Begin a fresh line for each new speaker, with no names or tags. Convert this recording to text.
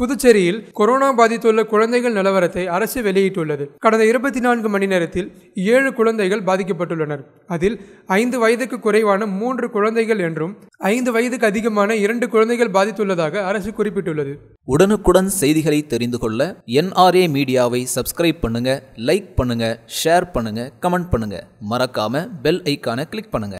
புதுச்சேரியில் கொரோனா பாதித்துள்ள குழந்தைகள் நிலவரத்தை அரசு வெளியிட்டுள்ளது கடந்த இருபத்தி நான்கு மணி நேரத்தில் ஏழு குழந்தைகள் பாதிக்கப்பட்டுள்ளனர் அதில் ஐந்து வயதுக்கு குறைவான மூன்று குழந்தைகள் என்றும் ஐந்து வயதுக்கு அதிகமான இரண்டு குழந்தைகள் பாதித்துள்ளதாக அரசு குறிப்பிட்டுள்ளது
உடனுக்குடன் செய்திகளை தெரிந்து கொள்ள என்ஆர்ஏ மீடியாவை சப்ஸ்கிரைப் பண்ணுங்க லைக் பண்ணுங்க ஷேர் பண்ணுங்க கமெண்ட் பண்ணுங்க மறக்காம பெல் ஐக்கான கிளிக் பண்ணுங்க